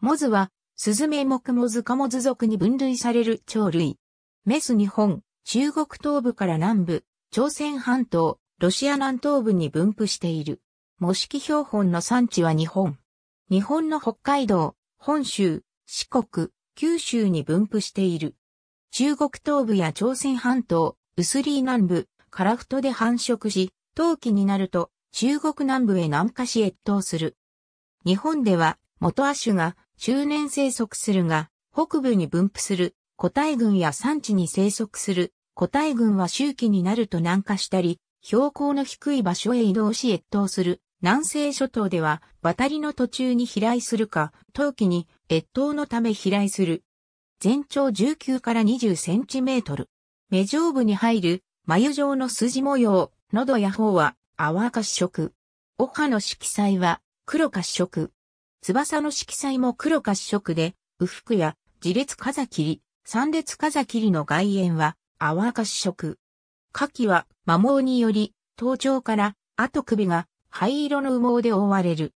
モズは、スズメ目モズカモズ族に分類される鳥類。メス日本、中国東部から南部、朝鮮半島、ロシア南東部に分布している。模式標本の産地は日本。日本の北海道、本州、四国、九州に分布している。中国東部や朝鮮半島、ウスリー南部、カラフトで繁殖し、冬季になると中国南部へ南下し越冬する。日本では元亜種が周年生息するが、北部に分布する個体群や山地に生息する個体群は周期になると南下したり、標高の低い場所へ移動し越冬する。南西諸島では渡りの途中に飛来するか、冬季に越冬のため飛来する。全長19から20センチメートル。目上部に入る眉状の筋模様、喉や頬は淡褐色。お歯の色彩は黒褐色。翼の色彩も黒褐色で、右服や自列風切り、三列風切りの外縁は泡褐色。下記は摩耗により、頭頂から後首が灰色の羽毛で覆われる。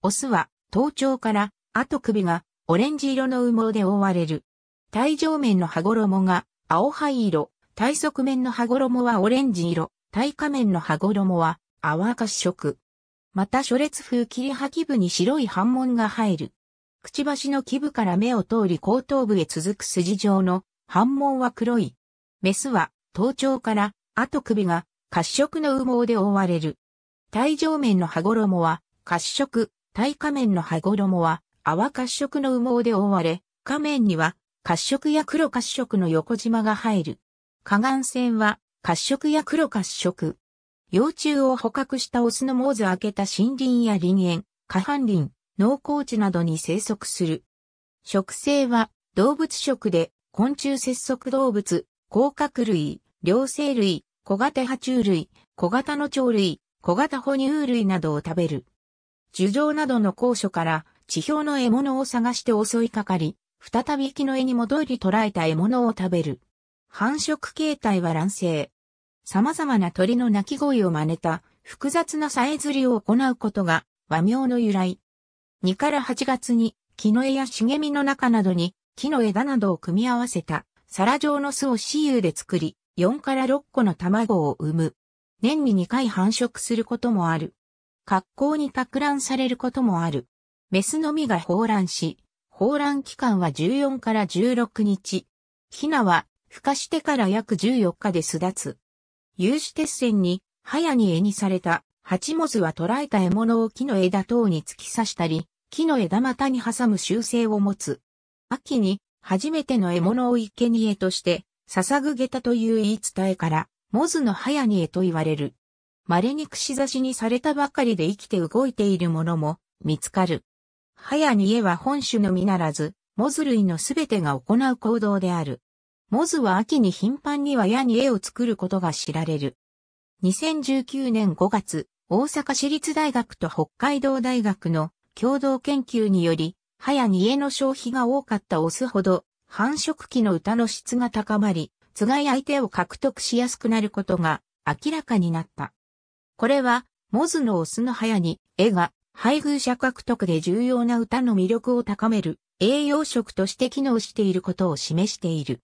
オスは頭頂から後首がオレンジ色の羽毛で覆われる。体上面の羽衣が青灰色、体側面の羽衣はオレンジ色、体下面の羽衣は泡褐色。また初列風切り吐き部に白い斑紋が入る。くちばしの基部から目を通り後頭部へ続く筋状の斑紋は黒い。メスは頭頂から後首が褐色の羽毛で覆われる。体上面の羽衣は褐色、体下面の羽衣は泡褐色の羽毛で覆われ、下面には褐色や黒褐色の横縞が入る。下眼線は褐色や黒褐色、幼虫を捕獲したオスのモーズ開けた森林や林園、下半林、農耕地などに生息する。食性は動物食で昆虫節足動物、甲殻類、両生類、小型爬虫類、小型の鳥類、小型哺乳類などを食べる。樹上などの高所から地表の獲物を探して襲いかかり、再び木の絵に戻り捕らえた獲物を食べる。繁殖形態は卵生、様々な鳥の鳴き声を真似た複雑なさえずりを行うことが和名の由来。2から8月に木の枝や茂みの中などに木の枝などを組み合わせた皿状の巣を私有で作り、4から6個の卵を産む。年に2回繁殖することもある。格好に拡乱されることもある。メスのみが放卵し、放卵期間は14から16日。ヒナは孵化してから約14日で巣立つ。有刺鉄線に、早に絵にされた、蜂モズは捕らえた獲物を木の枝等に突き刺したり、木の枝股に挟む習性を持つ。秋に、初めての獲物を生贄として、捧ぐ下駄という言い伝えから、モズの早に絵と言われる。稀に串刺しにされたばかりで生きて動いているものも見つかる。早に絵は本種のみならず、モズ類のすべてが行う行動である。モズは秋に頻繁に和屋に絵を作ることが知られる。2019年5月、大阪市立大学と北海道大学の共同研究により、早に絵の消費が多かったオスほど、繁殖期の歌の質が高まり、つがい相手を獲得しやすくなることが明らかになった。これは、モズのオスの早に絵が配偶者獲得で重要な歌の魅力を高める栄養食として機能していることを示している。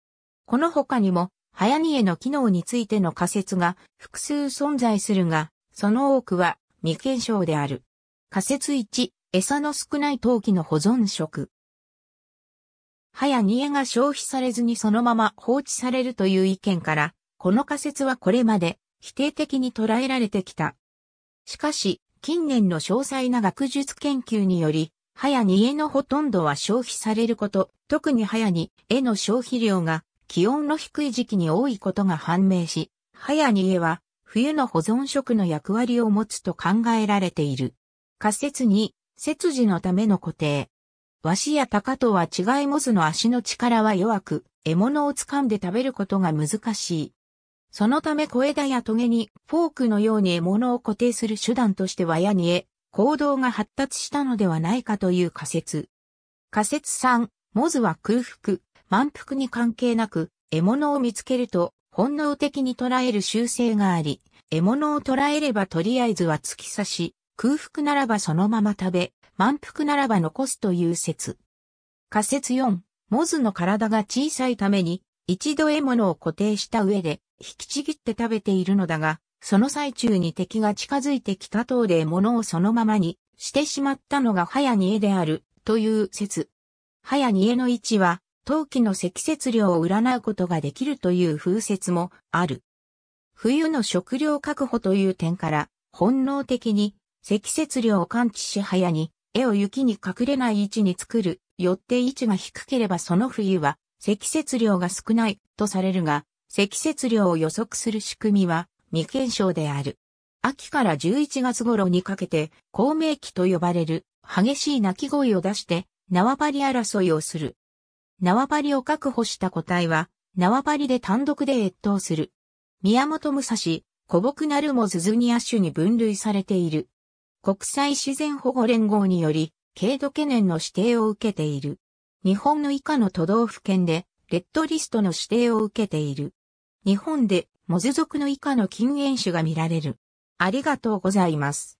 この他にも、早煮えの機能についての仮説が複数存在するが、その多くは未検証である。仮説1、餌の少ない陶器の保存食。早煮えが消費されずにそのまま放置されるという意見から、この仮説はこれまで否定的に捉えられてきた。しかし、近年の詳細な学術研究により、早煮えのほとんどは消費されること、特に早煮絵の消費量が気温の低い時期に多いことが判明し、早ヤニは冬の保存食の役割を持つと考えられている。仮説に、切字のための固定。わしや鷹とは違いモズの足の力は弱く、獲物を掴んで食べることが難しい。そのため小枝や棘にフォークのように獲物を固定する手段としてはやにえ、行動が発達したのではないかという仮説。仮説3、モズは空腹、満腹に関係なく、獲物を見つけると、本能的に捉える習性があり、獲物を捉えればとりあえずは突き刺し、空腹ならばそのまま食べ、満腹ならば残すという説。仮説4、モズの体が小さいために、一度獲物を固定した上で、引きちぎって食べているのだが、その最中に敵が近づいてきた等で獲物をそのままにしてしまったのが早に絵である、という説。早に絵の位置は、冬季の積雪量を占うことができるという風説もある。冬の食料確保という点から、本能的に積雪量を感知し早に、絵を雪に隠れない位置に作る、よって位置が低ければその冬は積雪量が少ないとされるが、積雪量を予測する仕組みは未検証である。秋から11月頃にかけて、公明期と呼ばれる激しい鳴き声を出して縄張り争いをする縄張りを確保した個体は、縄張りで単独で越冬する。宮本武蔵、古木なるもズズニア種に分類されている。国際自然保護連合により、軽度懸念の指定を受けている。日本の以下の都道府県で、レッドリストの指定を受けている。日本で、モズ族の以下の禁煙種が見られる。ありがとうございます。